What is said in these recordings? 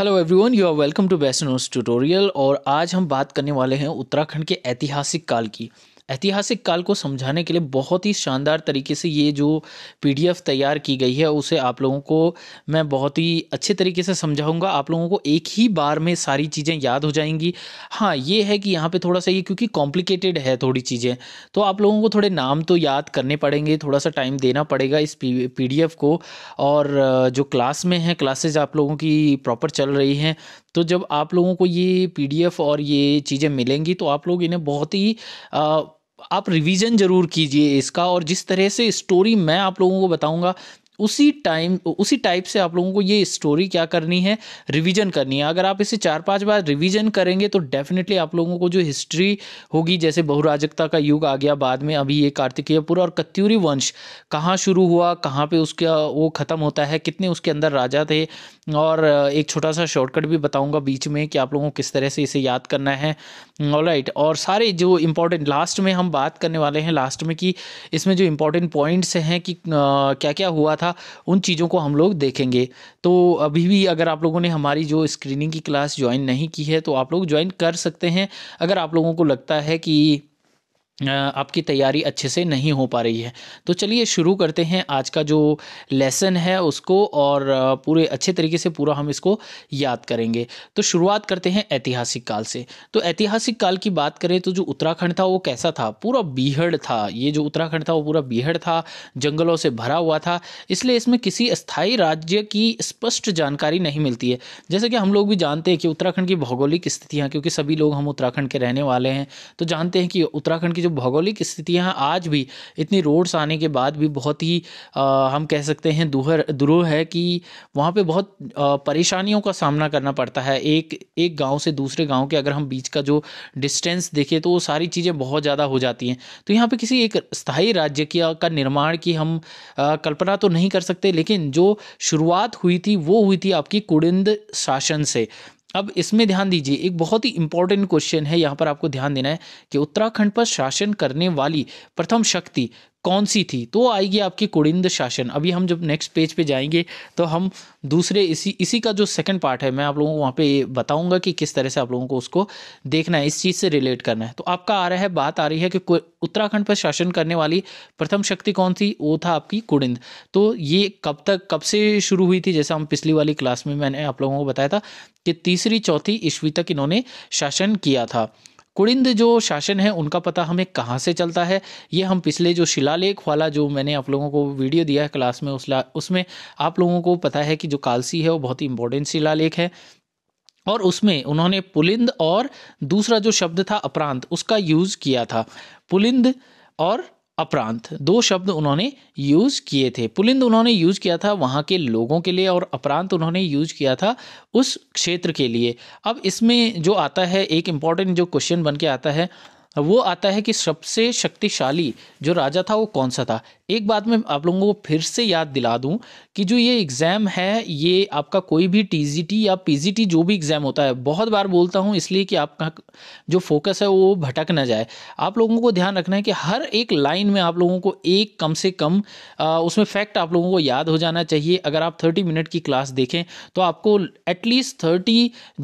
hello everyone you are welcome to best notes tutorial और आज हम बात करने वाले हैं उत्तराखंड के ऐतिहासिक काल की ऐतिहासिक काल को समझाने के लिए बहुत ही शानदार तरीके से ये जो पीडीएफ तैयार की गई है उसे आप लोगों को मैं बहुत ही अच्छे तरीके से समझाऊंगा आप लोगों को एक ही बार में सारी चीज़ें याद हो जाएंगी हाँ ये है कि यहाँ पे थोड़ा सा ये क्योंकि कॉम्प्लिकेटेड है थोड़ी चीज़ें तो आप लोगों को थोड़े नाम तो याद करने पड़ेंगे थोड़ा सा टाइम देना पड़ेगा इस पी को और जो क्लास में है क्लासेज आप लोगों की प्रॉपर चल रही हैं तो जब आप लोगों को ये पी और ये चीज़ें मिलेंगी तो आप लोग इन्हें बहुत ही आ, आप रिवीजन ज़रूर कीजिए इसका और जिस तरह से स्टोरी मैं आप लोगों को बताऊंगा उसी टाइम उसी टाइप से आप लोगों को ये स्टोरी क्या करनी है रिवीजन करनी है अगर आप इसे चार पांच बार रिवीजन करेंगे तो डेफिनेटली आप लोगों को जो हिस्ट्री होगी जैसे बहुराजकता का युग आ गया बाद में अभी ये कार्तिकेयपुर और कत्यूरी वंश कहाँ शुरू हुआ कहाँ पे उसका वो ख़त्म होता है कितने उसके अंदर राजा थे और एक छोटा सा शॉर्टकट भी बताऊंगा बीच में कि आप लोगों को किस तरह से इसे याद करना है राइट और सारे जो इम्पोर्टेंट लास्ट में हम बात करने वाले हैं लास्ट में कि इसमें जो इम्पोर्टेंट पॉइंट्स हैं कि क्या क्या हुआ था उन चीज़ों को हम लोग देखेंगे तो अभी भी अगर आप लोगों ने हमारी जो स्क्रीनिंग की क्लास ज्वाइन नहीं की है तो आप लोग ज्वाइन कर सकते हैं अगर आप लोगों को लगता है कि आपकी तैयारी अच्छे से नहीं हो पा रही है तो चलिए शुरू करते हैं आज का जो लेसन है उसको और पूरे अच्छे तरीके से पूरा हम इसको याद करेंगे तो शुरुआत करते हैं ऐतिहासिक काल से तो ऐतिहासिक काल की बात करें तो जो उत्तराखंड था वो कैसा था पूरा बीहड़ था ये जो उत्तराखंड था वो पूरा बीहड़ था जंगलों से भरा हुआ था इसलिए इसमें किसी स्थायी राज्य की स्पष्ट जानकारी नहीं मिलती है जैसे कि हम लोग भी जानते हैं कि उत्तराखंड की भौगोलिक स्थितियाँ क्योंकि सभी लोग हम उत्तराखंड के रहने वाले हैं तो जानते हैं कि उत्तराखंड की जो भौगोलिक स्थितियाँ आज भी इतनी रोड्स आने के बाद भी बहुत ही आ, हम कह सकते हैं दूहर द्रोह है कि वहाँ पे बहुत परेशानियों का सामना करना पड़ता है एक एक गांव से दूसरे गांव के अगर हम बीच का जो डिस्टेंस देखें तो वो सारी चीज़ें बहुत ज़्यादा हो जाती हैं तो यहाँ पर किसी एक स्थायी राज्य की का निर्माण की हम आ, कल्पना तो नहीं कर सकते लेकिन जो शुरुआत हुई थी वो हुई थी आपकी कुड़िंद शासन से अब इसमें ध्यान दीजिए एक बहुत ही इंपॉर्टेंट क्वेश्चन है यहाँ पर आपको ध्यान देना है कि उत्तराखंड पर शासन करने वाली प्रथम शक्ति कौन सी थी तो आएगी आपकी कुड़िंद शासन अभी हम जब नेक्स्ट पेज पे जाएंगे तो हम दूसरे इसी इसी का जो सेकंड पार्ट है मैं आप लोगों को वहाँ पे बताऊंगा कि किस तरह से आप लोगों को उसको देखना है इस चीज़ से रिलेट करना है तो आपका आ रहा है बात आ रही है कि उत्तराखंड पर शासन करने वाली प्रथम शक्ति कौन थी वो था आपकी कुड़िंद तो ये कब तक कब से शुरू हुई थी जैसा हम पिछली वाली क्लास में मैंने आप लोगों को बताया था कि तीसरी चौथी ईस्वी तक इन्होंने शासन किया था कुड़िंद जो शासन है उनका पता हमें कहाँ से चलता है ये हम पिछले जो शिलालेख वाला जो मैंने आप लोगों को वीडियो दिया है क्लास में उस उसमें आप लोगों को पता है कि जो कालसी है वो बहुत ही इंपॉर्टेंट शिलालेख है और उसमें उन्होंने पुलिंद और दूसरा जो शब्द था अपरांत उसका यूज़ किया था पुलिंद और अपरांत दो शब्द उन्होंने यूज़ किए थे पुलिंद उन्होंने यूज़ किया था वहाँ के लोगों के लिए और अपरांत उन्होंने यूज़ किया था उस क्षेत्र के लिए अब इसमें जो आता है एक इम्पॉर्टेंट जो क्वेश्चन बन के आता है वो आता है कि सबसे शक्तिशाली जो राजा था वो कौन सा था एक बात मैं आप लोगों को फिर से याद दिला दूं कि जो ये एग्ज़ाम है ये आपका कोई भी टी या पी जो भी एग्ज़ाम होता है बहुत बार बोलता हूँ इसलिए कि आपका जो फोकस है वो भटक ना जाए आप लोगों को ध्यान रखना है कि हर एक लाइन में आप लोगों को एक कम से कम आ, उसमें फैक्ट आप लोगों को याद हो जाना चाहिए अगर आप थर्टी मिनट की क्लास देखें तो आपको एटलीस्ट थर्टी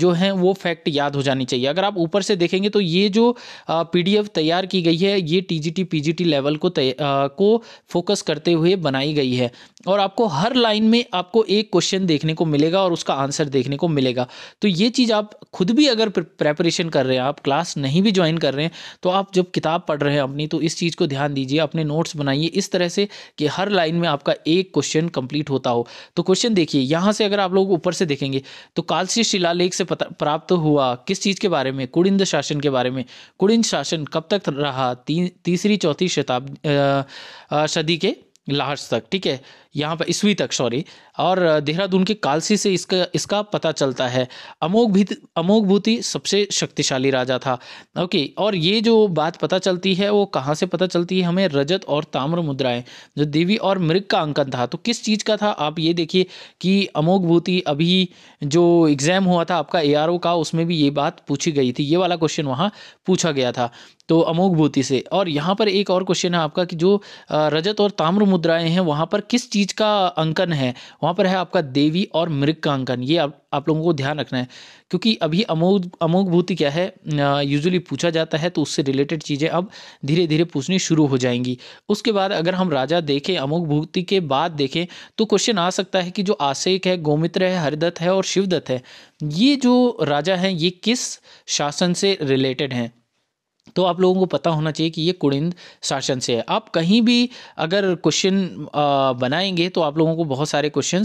जो हैं वो फैक्ट याद हो जानी चाहिए अगर आप ऊपर से देखेंगे तो ये जो पी तैयार की गई है ये टी जी लेवल को आ, को फोकस करते हुए बनाई गई है और आपको हर लाइन में आपको एक क्वेश्चन देखने को मिलेगा और उसका आंसर देखने को मिलेगा तो ये चीज़ आप खुद भी अगर प्रेपरेशन कर रहे हैं आप क्लास नहीं भी ज्वाइन कर रहे हैं तो आप जब किताब पढ़ रहे हैं अपनी तो इस चीज़ को ध्यान दीजिए अपने नोट्स बनाइए इस तरह से कि हर लाइन में आपका एक क्वेश्चन कंप्लीट होता हो तो क्वेश्चन देखिए यहाँ से अगर आप लोग ऊपर से देखेंगे तो कालसी शिलालेख से प्राप्त हुआ किस चीज़ के बारे में कुड़िंद शासन के बारे में कुड़िंद शासन कब तक रहा तीसरी चौथी शताब्दी सदी के लास्ट तक ठीक है यहाँ पर ईस्वी तक सॉरी और देहरादून के कालसी से इसका इसका पता चलता है अमोघ भी अमोघ भूति सबसे शक्तिशाली राजा था ओके और ये जो बात पता चलती है वो कहाँ से पता चलती है हमें रजत और ताम्र मुद्राएं जो देवी और मृग का अंकन था तो किस चीज़ का था आप ये देखिए कि अमोघ भूति अभी जो एग्ज़ाम हुआ था आपका ए का उसमें भी ये बात पूछी गई थी ये वाला क्वेश्चन वहाँ पूछा गया था तो अमोघ भूति से और यहाँ पर एक और क्वेश्चन है आपका कि जो रजत और ताम्र मुद्राएं हैं वहाँ पर किस चीज़ का अंकन है वहाँ पर है आपका देवी और मृग का अंकन ये आप आप लोगों को ध्यान रखना है क्योंकि अभी अमोघ अमोघ भूति क्या है यूजुअली पूछा जाता है तो उससे रिलेटेड चीज़ें अब धीरे धीरे पूछनी शुरू हो जाएंगी उसके बाद अगर हम राजा देखें अमोघ भूति के बाद देखें तो क्वेश्चन आ सकता है कि जो आशेक है गोमित्र है हरिदत्त है और शिवदत्त है ये जो राजा हैं ये किस शासन से रिलेटेड हैं तो आप लोगों को पता होना चाहिए कि ये कुड़िंद शासन से है आप कहीं भी अगर क्वेश्चन बनाएंगे तो आप लोगों को बहुत सारे क्वेश्चन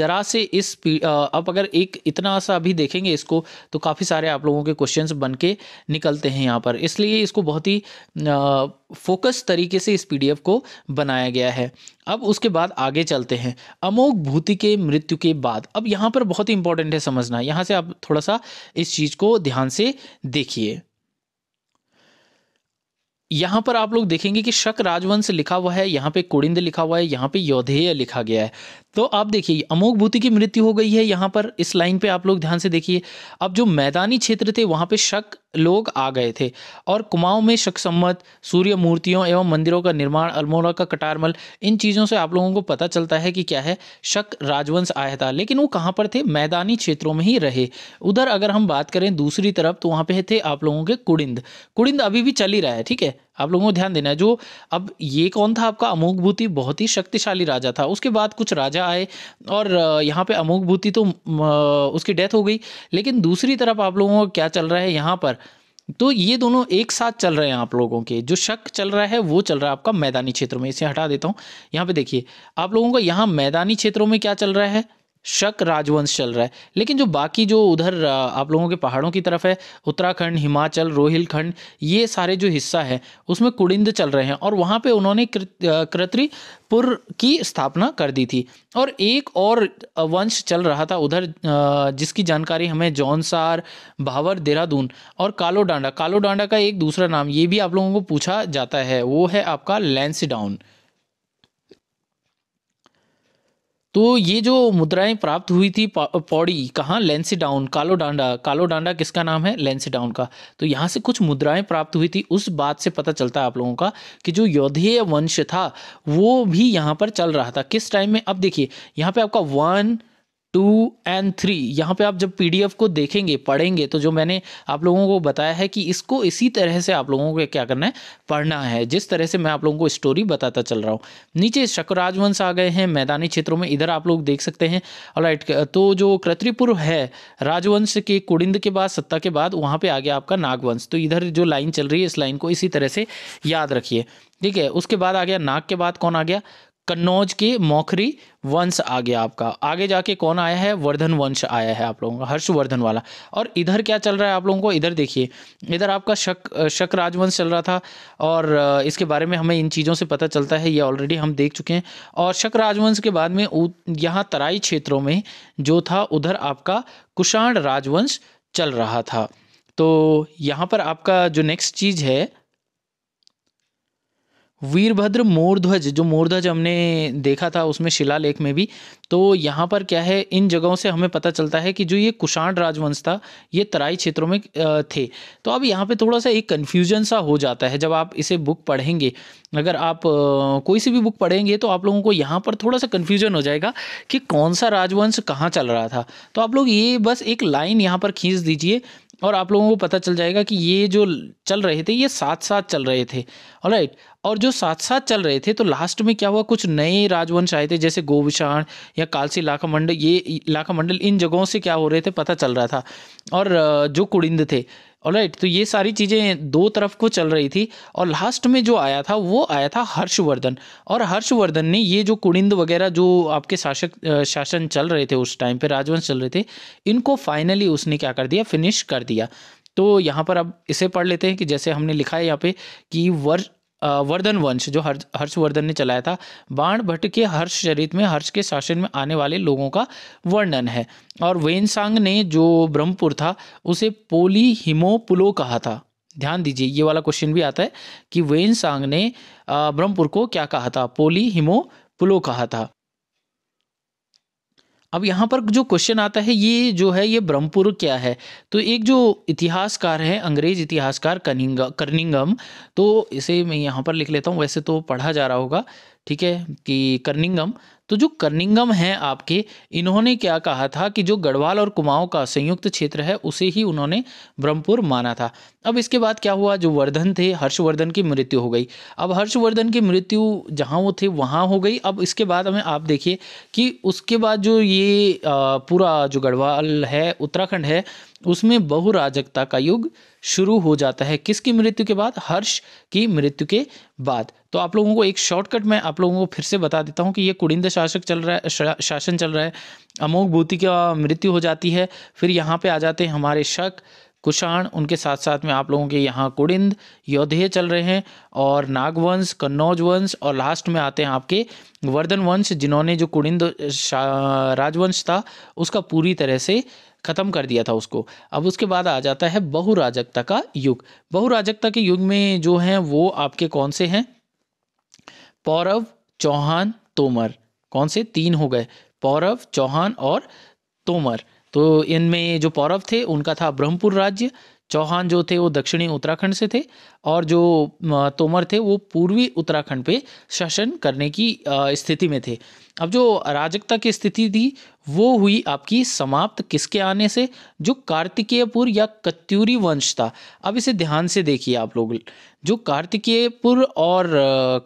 जरा से इस आप अगर एक इतना सा अभी देखेंगे इसको तो काफ़ी सारे आप लोगों के क्वेश्चन बन के निकलते हैं यहाँ पर इसलिए इसको बहुत ही फोकस तरीके से इस पीडीएफ को बनाया गया है अब उसके बाद आगे चलते हैं अमोघ भूति के मृत्यु के बाद अब यहाँ पर बहुत ही इंपॉर्टेंट है समझना यहाँ से आप थोड़ा सा इस चीज़ को ध्यान से देखिए यहाँ पर आप लोग देखेंगे कि शक राजवंश लिखा हुआ है यहाँ पे कुड़िंद लिखा हुआ है यहाँ पे योधेय लिखा गया है तो आप देखिए अमोक भूति की मृत्यु हो गई है यहाँ पर इस लाइन पे आप लोग ध्यान से देखिए अब जो मैदानी क्षेत्र थे वहाँ पे शक लोग आ गए थे और कुमाऊं में शक सम्मत सूर्य मूर्तियों एवं मंदिरों का निर्माण अल्मोड़ा का कटारमल इन चीज़ों से आप लोगों को पता चलता है कि क्या है शक राजवंश आया था लेकिन वो कहाँ पर थे मैदानी क्षेत्रों में ही रहे उधर अगर हम बात करें दूसरी तरफ तो वहाँ पे थे आप लोगों के कुड़िंद कुड़िंद अभी भी चल ही रहा है ठीक है आप लोगों को ध्यान देना है जो अब ये कौन था आपका भूति बहुत ही शक्तिशाली राजा था उसके बाद कुछ राजा आए और यहाँ पे भूति तो उसकी डेथ हो गई लेकिन दूसरी तरफ आप लोगों का क्या चल रहा है यहाँ पर तो ये दोनों एक साथ चल रहे हैं आप लोगों के जो शक चल रहा है वो चल रहा है आपका मैदानी क्षेत्रों में इसे हटा देता हूँ यहाँ पे देखिए आप लोगों का यहाँ मैदानी क्षेत्रों में क्या चल रहा है शक राजवंश चल रहा है लेकिन जो बाकी जो उधर आप लोगों के पहाड़ों की तरफ है उत्तराखंड हिमाचल रोहिलखंड ये सारे जो हिस्सा है उसमें कुड़िंद चल रहे हैं और वहाँ पे उन्होंने कृत्रिपुर की स्थापना कर दी थी और एक और वंश चल रहा था उधर जिसकी जानकारी हमें जौनसार भावर देहरादून और कालो डांडा कालो डांडा का एक दूसरा नाम ये भी आप लोगों को पूछा जाता है वो है आपका लैंसीडाउन तो ये जो मुद्राएं प्राप्त हुई थी पौड़ी कहाँ लेंसी डाउन कालो डांडा कालो डांडा किसका नाम है लेंसी डाउन का तो यहाँ से कुछ मुद्राएं प्राप्त हुई थी उस बात से पता चलता है आप लोगों का कि जो योधेय वंश था वो भी यहाँ पर चल रहा था किस टाइम में अब देखिए यहाँ पे आपका वन टू एंड थ्री यहाँ पे आप जब पीडीएफ को देखेंगे पढ़ेंगे तो जो मैंने आप लोगों को बताया है कि इसको इसी तरह से आप लोगों को क्या करना है पढ़ना है जिस तरह से मैं आप लोगों को स्टोरी बताता चल रहा हूँ नीचे शकराजवंश आ गए हैं मैदानी क्षेत्रों में इधर आप लोग देख सकते हैं राइट तो जो कृत्रिपुर है राजवंश के कुड़िंद के बाद सत्ता के बाद वहाँ पर आ गया आपका नागवंश तो इधर जो लाइन चल रही है इस लाइन को इसी तरह से याद रखिए ठीक है उसके बाद आ गया नाग के बाद कौन आ गया कन्नौज के मौखरी वंश आ गया आपका आगे जाके कौन आया है वर्धन वंश आया है आप लोगों का हर्षवर्धन वाला और इधर क्या चल रहा है आप लोगों को इधर देखिए इधर आपका शक शक राजवंश चल रहा था और इसके बारे में हमें इन चीज़ों से पता चलता है ये ऑलरेडी हम देख चुके हैं और शक राजवंश के बाद में यहाँ तराई क्षेत्रों में जो था उधर आपका कुषाण राजवंश चल रहा था तो यहाँ पर आपका जो नेक्स्ट चीज़ है वीरभद्र मोरध्वज जो मोरध्वज हमने देखा था उसमें शिलालेख में भी तो यहाँ पर क्या है इन जगहों से हमें पता चलता है कि जो ये कुषाण राजवंश था ये तराई क्षेत्रों में थे तो अब यहाँ पे थोड़ा सा एक कन्फ्यूजन सा हो जाता है जब आप इसे बुक पढ़ेंगे अगर आप कोई सी भी बुक पढ़ेंगे तो आप लोगों को यहाँ पर थोड़ा सा कन्फ्यूजन हो जाएगा कि कौन सा राजवंश कहाँ चल रहा था तो आप लोग ये बस एक लाइन यहाँ पर खींच दीजिए और आप लोगों को पता चल जाएगा कि ये जो चल रहे थे ये साथ साथ चल रहे थे और राइट और जो साथ साथ चल रहे थे तो लास्ट में क्या हुआ कुछ नए राजवंश आए थे जैसे गोविशाण या कालसी लाखामंडल ये लाखामंडल इन जगहों से क्या हो रहे थे पता चल रहा था और जो कुड़िंद थे राइट तो ये सारी चीज़ें दो तरफ को चल रही थी और लास्ट में जो आया था वो आया था हर्षवर्धन और हर्षवर्धन ने ये जो कुड़िंद वगैरह जो आपके शासक शासन चल रहे थे उस टाइम पे राजवंश चल रहे थे इनको फाइनली उसने क्या कर दिया फिनिश कर दिया तो यहाँ पर अब इसे पढ़ लेते हैं कि जैसे हमने लिखा है यहाँ पे कि वर्ष वर्धन वंश जो हर्ष हर्षवर्धन ने चलाया था बाण भट्ट के हर्ष चरित में हर्ष के शासन में आने वाले लोगों का वर्णन है और वेनसांग ने जो ब्रह्मपुर था उसे पोली हिमोपुलो कहा था ध्यान दीजिए ये वाला क्वेश्चन भी आता है कि वेनसांग ने ब्रह्मपुर को क्या कहा था पोली हिमो पुलो कहा था अब यहाँ पर जो क्वेश्चन आता है ये जो है ये ब्रह्मपुर क्या है तो एक जो इतिहासकार हैं अंग्रेज इतिहासकार कनिंग कर्निंगम तो इसे मैं यहाँ पर लिख लेता हूँ वैसे तो पढ़ा जा रहा होगा ठीक है कि कर्निंगम तो जो कर्निंगम हैं आपके इन्होंने क्या कहा था कि जो गढ़वाल और कुमाऊं का संयुक्त क्षेत्र है उसे ही उन्होंने ब्रह्मपुर माना था अब इसके बाद क्या हुआ जो वर्धन थे हर्षवर्धन की मृत्यु हो गई अब हर्षवर्धन की मृत्यु जहाँ वो थे वहाँ हो गई अब इसके बाद हमें आप देखिए कि उसके बाद जो ये पूरा जो गढ़वाल है उत्तराखंड है उसमें बहुराजकता का युग शुरू हो जाता है किसकी मृत्यु के बाद हर्ष की मृत्यु के बाद तो आप लोगों को एक शॉर्टकट में आप लोगों को फिर से बता देता हूँ कि ये कुड़िंद शासक चल रहा है शा, शासन चल रहा है अमोघ भूति का मृत्यु हो जाती है फिर यहाँ पे आ जाते हैं हमारे शक कुषाण उनके साथ साथ में आप लोगों के यहाँ कुड़िंद योधेय चल रहे हैं और नागवंश कन्नौज वंश और लास्ट में आते हैं आपके वर्धन वंश जिन्होंने जो कुड़िंद राजवंश था उसका पूरी तरह से खत्म कर दिया था उसको अब उसके बाद आ जाता है बहुराजकता का युग बहुराजकता के युग में जो हैं वो आपके कौन से हैं पौरव चौहान तोमर कौन से तीन हो गए पौरव चौहान और तोमर तो इनमें जो पौरव थे उनका था ब्रह्मपुर राज्य चौहान जो थे वो दक्षिणी उत्तराखंड से थे और जो तोमर थे वो पूर्वी उत्तराखंड पे शासन करने की स्थिति में थे अब जो अराजकता की स्थिति थी वो हुई आपकी समाप्त किसके आने से जो कार्तिकेयपुर या कत्यूरी वंश था अब इसे ध्यान से देखिए आप लोग जो कार्तिकेयपुर और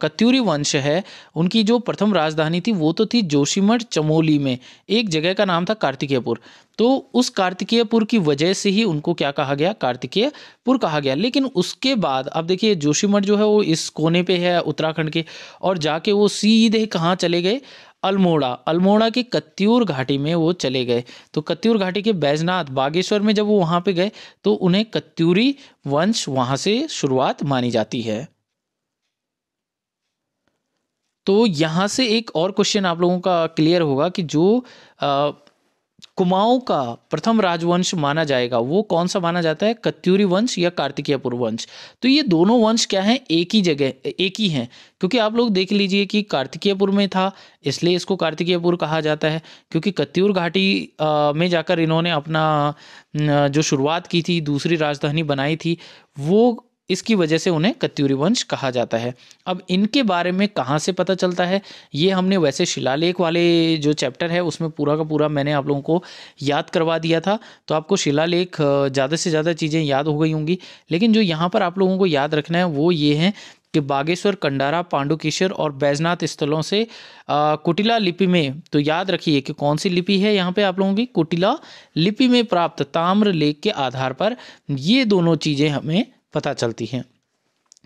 कत्यूरी वंश है उनकी जो प्रथम राजधानी थी वो तो थी जोशीमठ चमोली में एक जगह का नाम था कार्तिकेयपुर तो उस कार्तिकेयपुर की वजह से ही उनको क्या कहा गया कार्तिकेयपुर कहा गया लेकिन उसके बाद अब देखिए जोशीमठ जो है वो इस कोने पे है उत्तराखंड के और जाके वो सीधे कहाँ चले गए अल्मोड़ा अल्मोड़ा के कत्यूर घाटी में वो चले गए तो कत्यूर घाटी के बैजनाथ बागेश्वर में जब वो वहाँ पे गए तो उन्हें कत्यूरी वंश वहाँ से शुरुआत मानी जाती है तो यहाँ से एक और क्वेश्चन आप लोगों का क्लियर होगा कि जो आ, कुमाऊं का प्रथम राजवंश माना जाएगा वो कौन सा माना जाता है कत्यूरी वंश या कार्तिकीयपुर वंश तो ये दोनों वंश क्या हैं एक ही जगह एक ही हैं क्योंकि आप लोग देख लीजिए कि कार्तिकीयपुर में था इसलिए इसको कार्तिकीयपुर कहा जाता है क्योंकि कत्यूर घाटी में जाकर इन्होंने अपना जो शुरुआत की थी दूसरी राजधानी बनाई थी वो इसकी वजह से उन्हें कत्यूरी वंश कहा जाता है अब इनके बारे में कहाँ से पता चलता है ये हमने वैसे शिलालेख वाले जो चैप्टर है उसमें पूरा का पूरा मैंने आप लोगों को याद करवा दिया था तो आपको शिलालेख ज़्यादा से ज़्यादा चीज़ें याद हो गई होंगी लेकिन जो यहाँ पर आप लोगों को याद रखना है वो ये हैं कि बागेश्वर कंडारा पांडुकेश्वर और बैजनाथ स्थलों से आ, कुटिला लिपि में तो याद रखिए कि कौन सी लिपि है यहाँ पे आप लोगों की कुटिला लिपि में प्राप्त ताम्र लेख के आधार पर ये दोनों चीज़ें हमें पता चलती हैं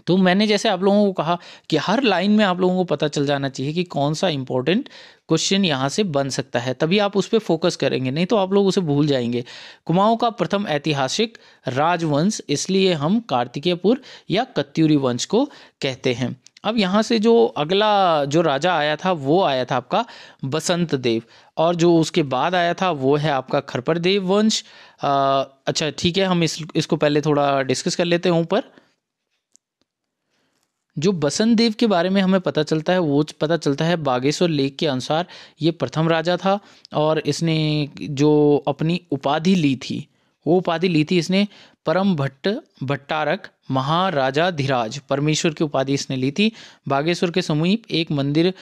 तो मैंने जैसे आप लोगों को कहा कि हर लाइन में आप लोगों को पता चल जाना चाहिए कि कौन सा इंपॉर्टेंट क्वेश्चन यहाँ से बन सकता है तभी आप उस पर फोकस करेंगे नहीं तो आप लोग उसे भूल जाएंगे कुमाऊं का प्रथम ऐतिहासिक राजवंश इसलिए हम कार्तिकेयपुर या कत्यूरी वंश को कहते हैं अब यहाँ से जो अगला जो राजा आया था वो आया था आपका बसंत देव और जो उसके बाद आया था वो है आपका खरपर देव वंश अच्छा ठीक है हम इस इसको पहले थोड़ा डिस्कस कर लेते हैं ऊपर जो बसंत देव के बारे में हमें पता चलता है वो पता चलता है बागेश्वर लेख के अनुसार ये प्रथम राजा था और इसने जो अपनी उपाधि ली थी वो उपाधि ली थी इसने परम भट्ट भट्टारक महाराजाधिराज परमेश्वर की उपाधि इसने ली थी बागेश्वर के समीप एक मंदिर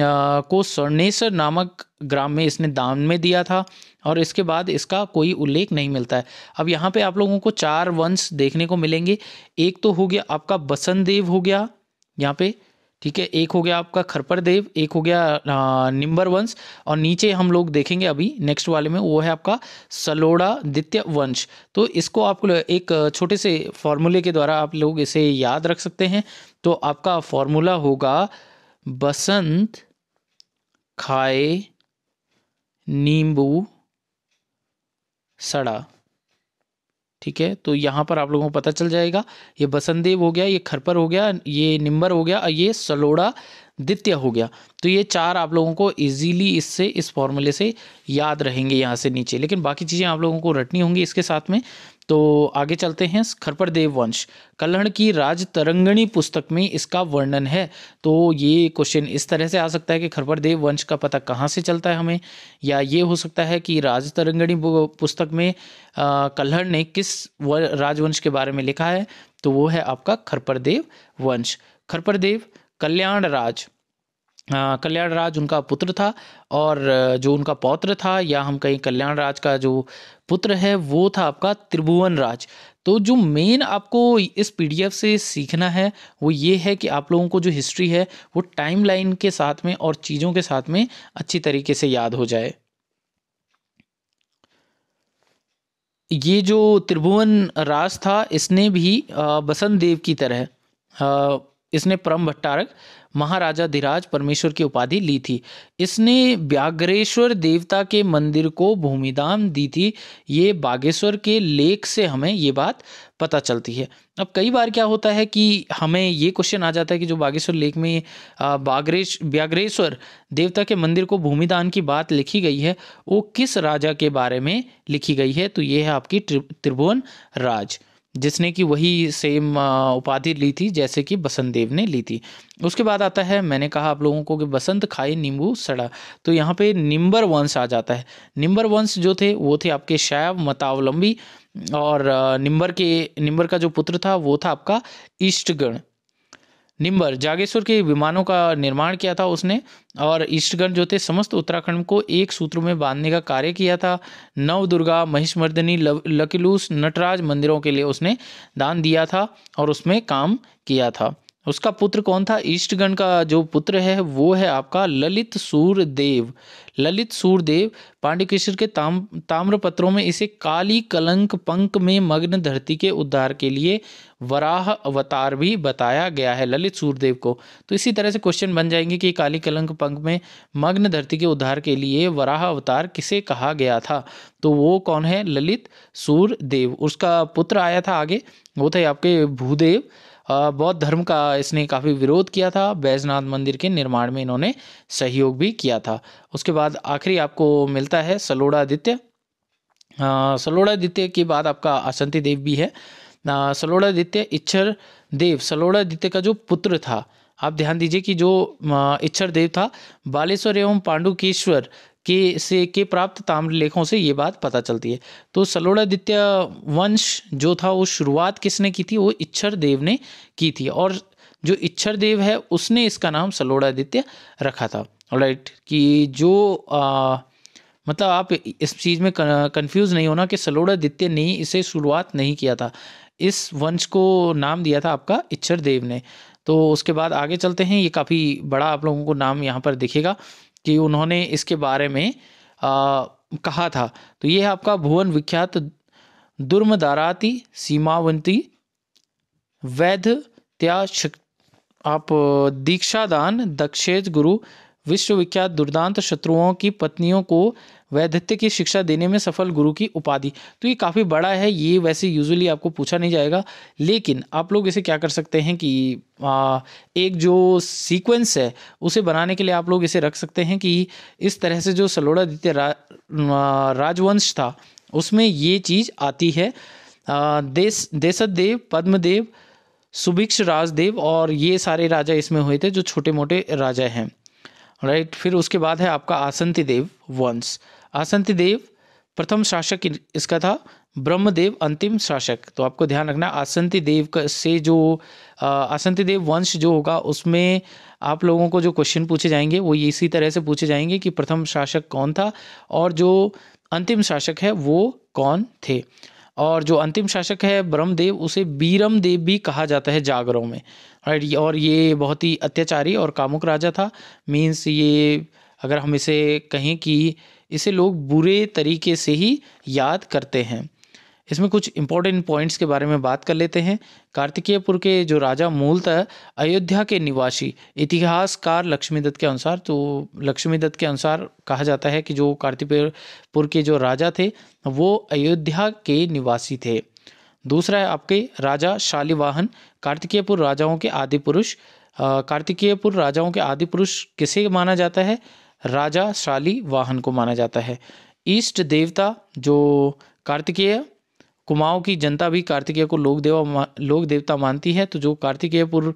को स्वर्णेश्वर नामक ग्राम में इसने दान में दिया था और इसके बाद इसका कोई उल्लेख नहीं मिलता है अब यहाँ पे आप लोगों को चार वंश देखने को मिलेंगे एक तो हो गया आपका बसंत देव हो गया यहाँ पे ठीक है एक हो गया आपका खरपर देव एक हो गया निम्बर वंश और नीचे हम लोग देखेंगे अभी नेक्स्ट वाले में वो है आपका सलोड़ा दित्य वंश तो इसको आप एक छोटे से फॉर्मूले के द्वारा आप लोग इसे याद रख सकते हैं तो आपका फॉर्मूला होगा बसंत खाए नींबू सड़ा ठीक है तो यहाँ पर आप लोगों को पता चल जाएगा ये बसंदेव हो गया ये खरपर हो गया ये निम्बर हो गया और ये सलोड़ा द्वितीय हो गया तो ये चार आप लोगों को इजीली इससे इस फॉर्मूले से याद रहेंगे यहाँ से नीचे लेकिन बाकी चीज़ें आप लोगों को रटनी होंगी इसके साथ में तो आगे चलते हैं खरपर देव वंश कल्हण की राज तरंगणी पुस्तक में इसका वर्णन है तो ये क्वेश्चन इस तरह से आ सकता है कि खरपर देव वंश का पता कहाँ से चलता है हमें या ये हो सकता है कि राज तरंगणी पुस्तक में कल्हण ने किस राजवंश के बारे में लिखा है तो वो है आपका खरपर देव वंश खरपर देव कल्याण राज कल्याण राज उनका पुत्र था और जो उनका पौत्र था या हम कहीं कल्याण राज का जो पुत्र है वो था आपका त्रिभुवन राज तो जो मेन आपको इस पीडीएफ से सीखना है वो ये है कि आप लोगों को जो हिस्ट्री है वो टाइम लाइन के साथ में और चीज़ों के साथ में अच्छी तरीके से याद हो जाए ये जो त्रिभुवन राज था इसने भी बसंत देव की तरह इसने परम भट्टारक महाराजा धीराज परमेश्वर की उपाधि ली थी इसने व्याघ्रेश्वर देवता के मंदिर को भूमिदान दी थी ये बागेश्वर के लेख से हमें ये बात पता चलती है अब कई बार क्या होता है कि हमें ये क्वेश्चन आ जाता है कि जो बागेश्वर लेख में बागरेश व्याघ्रेश्वर देवता के मंदिर को भूमिदान की बात लिखी गई है वो किस राजा के बारे में लिखी गई है तो ये है आपकी त्रिभुवन राज जिसने कि वही सेम उपाधि ली थी जैसे कि बसंत देव ने ली थी उसके बाद आता है मैंने कहा आप लोगों को कि बसंत खाए नींबू सड़ा तो यहाँ पे निम्बर वंश आ जाता है निम्बर वंश जो थे वो थे आपके शैव मतावलंबी और निम्बर के निम्बर का जो पुत्र था वो था आपका इष्टगण निम्बर जागेश्वर के विमानों का निर्माण किया था उसने और ईस्टगन जो थे समस्त उत्तराखंड को एक सूत्र में बांधने का कार्य किया था नव दुर्गा महिषमर्दनी लकीलूस नटराज मंदिरों के लिए उसने दान दिया था और उसमें काम किया था उसका पुत्र कौन था ईष्टगण का जो पुत्र है वो है आपका ललित सूरदेव ललित सूरदेव पांडिकेश्वर के ताम ताम्रपत्रों में इसे काली कलंक पंक में मग्न धरती के उद्धार के लिए वराह अवतार भी बताया गया है ललित सूरदेव को तो इसी तरह से क्वेश्चन बन जाएंगे कि काली कलंक पंक में मग्न धरती के उद्धार के लिए वराह अवतार किसे कहा गया था तो वो कौन है ललित सूरदेव उसका पुत्र आया था आगे वो थे आपके भूदेव बौद्ध धर्म का इसने काफ़ी विरोध किया था बैजनाथ मंदिर के निर्माण में इन्होंने सहयोग भी किया था उसके बाद आखिरी आपको मिलता है सलोड़ादित्य सलोड़ादित्य के बाद आपका असंति देव भी है सलोड़ादित्य इच्छर देव सलोड़ादित्य का जो पुत्र था आप ध्यान दीजिए कि जो इच्छर देव था बालेश्वर एवं पांडुकेश्वर के से के प्राप्त ताम्रलेखों से ये बात पता चलती है तो सलोड़ादित्य वंश जो था वो शुरुआत किसने की थी वो इच्छर देव ने की थी और जो इच्छर देव है उसने इसका नाम सलोड़ादित्य रखा था राइट कि जो आ, मतलब आप इस चीज़ में कंफ्यूज नहीं होना कि सलोड़ादित्य ने इसे शुरुआत नहीं किया था इस वंश को नाम दिया था आपका इच्छर देव ने तो उसके बाद आगे चलते हैं ये काफ़ी बड़ा आप लोगों को नाम यहाँ पर दिखेगा कि उन्होंने इसके बारे में आ, कहा था तो ये है आपका भुवन विख्यात दुर्मदाराती सीमावंती वैध त्या आप दीक्षादान दक्षेज गुरु विश्वविख्यात दुर्दांत शत्रुओं की पत्नियों को वैधित्य की शिक्षा देने में सफल गुरु की उपाधि तो ये काफ़ी बड़ा है ये वैसे यूजुअली आपको पूछा नहीं जाएगा लेकिन आप लोग इसे क्या कर सकते हैं कि आ, एक जो सीक्वेंस है उसे बनाने के लिए आप लोग इसे रख सकते हैं कि इस तरह से जो सलोड़ादित्य रा, राजवंश था उसमें ये चीज़ आती है आ, देश देशदेव पद्मदेव सुभिक्ष राजदेव और ये सारे राजा इसमें हुए थे जो छोटे मोटे राजा हैं राइट फिर उसके बाद है आपका आसंति देव वंश आसंति देव प्रथम शासक इसका था ब्रह्मदेव अंतिम शासक तो आपको ध्यान रखना आसंति देव का से जो आसंति देव वंश जो होगा उसमें आप लोगों को जो क्वेश्चन पूछे जाएंगे वो इसी तरह से पूछे जाएंगे कि प्रथम शासक कौन था और जो अंतिम शासक है वो कौन थे और जो अंतिम शासक है ब्रह्मदेव उसे बीरम देव भी कहा जाता है जागरों में और ये और ये बहुत ही अत्याचारी और कामुक राजा था मीन्स ये अगर हम इसे कहें कि इसे लोग बुरे तरीके से ही याद करते हैं इसमें कुछ इंपॉर्टेंट पॉइंट्स के बारे में बात कर लेते हैं कार्तिकेयपुर के जो राजा मूलतः अयोध्या के निवासी इतिहासकार लक्ष्मीदत्त के अनुसार तो लक्ष्मीदत्त के अनुसार कहा जाता है कि जो कार्तिकेयपुर के जो राजा थे वो अयोध्या के निवासी थे दूसरा है आपके राजा शालिवाहन कार्तिकेयपुर राजाओं के आदि पुरुष कार्तिकेयपुर राजाओं के आदि पुरुष किसे माना जाता है राजा शाली वाहन को माना जाता है ईस्ट देवता जो कार्तिकेय कुमाऊं की जनता भी कार्तिकेय को लोक देवा लोक देवता मानती है तो जो कार्तिकेयपुर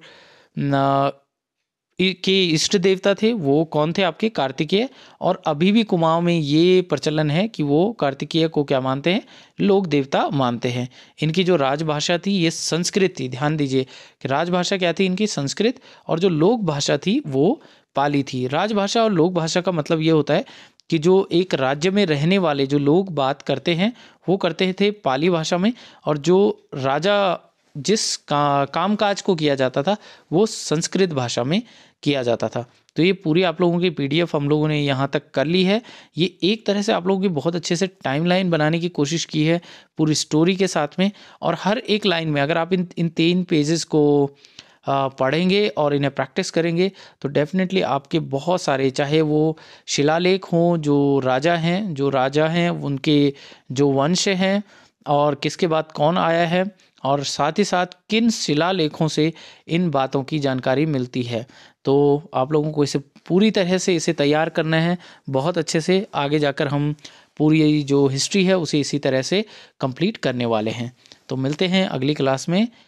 के इष्ट देवता थे वो कौन थे आपके कार्तिकेय और अभी भी कुमाऊं में ये प्रचलन है कि वो कार्तिकेय को क्या मानते हैं लोक देवता मानते हैं इनकी जो राजभाषा थी ये संस्कृत थी ध्यान दीजिए कि राजभाषा क्या थी इनकी संस्कृत और जो लोक भाषा थी वो पाली थी राजभाषा और लोक भाषा का मतलब ये होता है कि जो एक राज्य में रहने वाले जो लोग बात करते हैं वो करते थे पाली भाषा में और जो राजा जिस का, काम काज को किया जाता था वो संस्कृत भाषा में किया जाता था तो ये पूरी आप लोगों की पीडीएफ हम लोगों ने यहाँ तक कर ली है ये एक तरह से आप लोगों की बहुत अच्छे से टाइमलाइन बनाने की कोशिश की है पूरी स्टोरी के साथ में और हर एक लाइन में अगर आप इन इन तीन पेजेस को पढ़ेंगे और इन्हें प्रैक्टिस करेंगे तो डेफिनेटली आपके बहुत सारे चाहे वो शिलालेख हों जो राजा हैं जो राजा हैं उनके जो वंश हैं और किसके बाद कौन आया है और साथ ही साथ किन शिलालेखों से इन बातों की जानकारी मिलती है तो आप लोगों को इसे पूरी तरह से इसे तैयार करना है बहुत अच्छे से आगे जाकर हम पूरी जो हिस्ट्री है उसे इसी तरह से कंप्लीट करने वाले हैं तो मिलते हैं अगली क्लास में